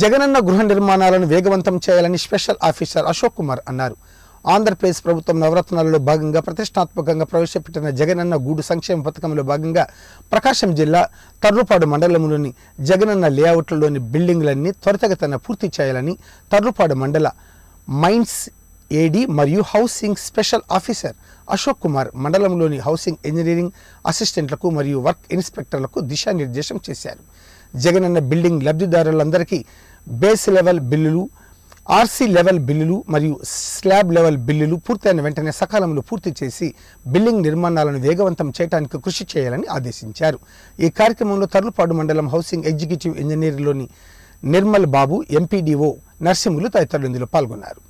జగనన్న గృహ నిర్మాణాలను వేగవంతం చేయాలని స్పెషల్ ఆఫీసర్ అశోక్ కుమార్ అన్నారు ఆంధ్రప్రదేశ్ ప్రభుత్వం నవరత్నాలలో భాగంగా ప్రతిష్టాత్మకంగా ప్రవేశపెట్టిన జగనన్న గూడు సంక్షేమ పథకంలో భాగంగా ప్రకాశం జిల్లా తర్లుపాడు మండలంలోని జగనన్న లేఅవుట్లలోని బిల్డింగ్లన్నీ త్వరితగతన పూర్తి చేయాలని తర్లుపాడు మండల మైన్స్ ఏడీ మరియు housing special officer Ashok Kumar మండలంలోని హౌసింగ్ ఇంజనీరింగ్ అసిస్టెంట్లకు మరియు వర్క్ ఇన్స్పెక్టర్లకు దిశానిర్దేశం చేశారు జగనన్న బిల్డింగ్ లబ్ధిదారులందరికీ బేస్ లెవెల్ బిల్లులు ఆర్సీ లెవెల్ బిల్లులు మరియు స్లాబ్ లెవెల్ బిల్లులు పూర్తయిన వెంటనే సకాలంలో పూర్తి చేసి బిల్డింగ్ నిర్మాణాలను వేగవంతం చేయడానికి కృషి చేయాలని ఆదేశించారు ఈ కార్యక్రమంలో తర్లుపాడు మండలం హౌసింగ్ ఎగ్జిక్యూటివ్ ఇంజనీర్లోని నిర్మల్ బాబు ఎంపీడీఓ నర్సింహులు తదితరులు ఇందులో పాల్గొన్నారు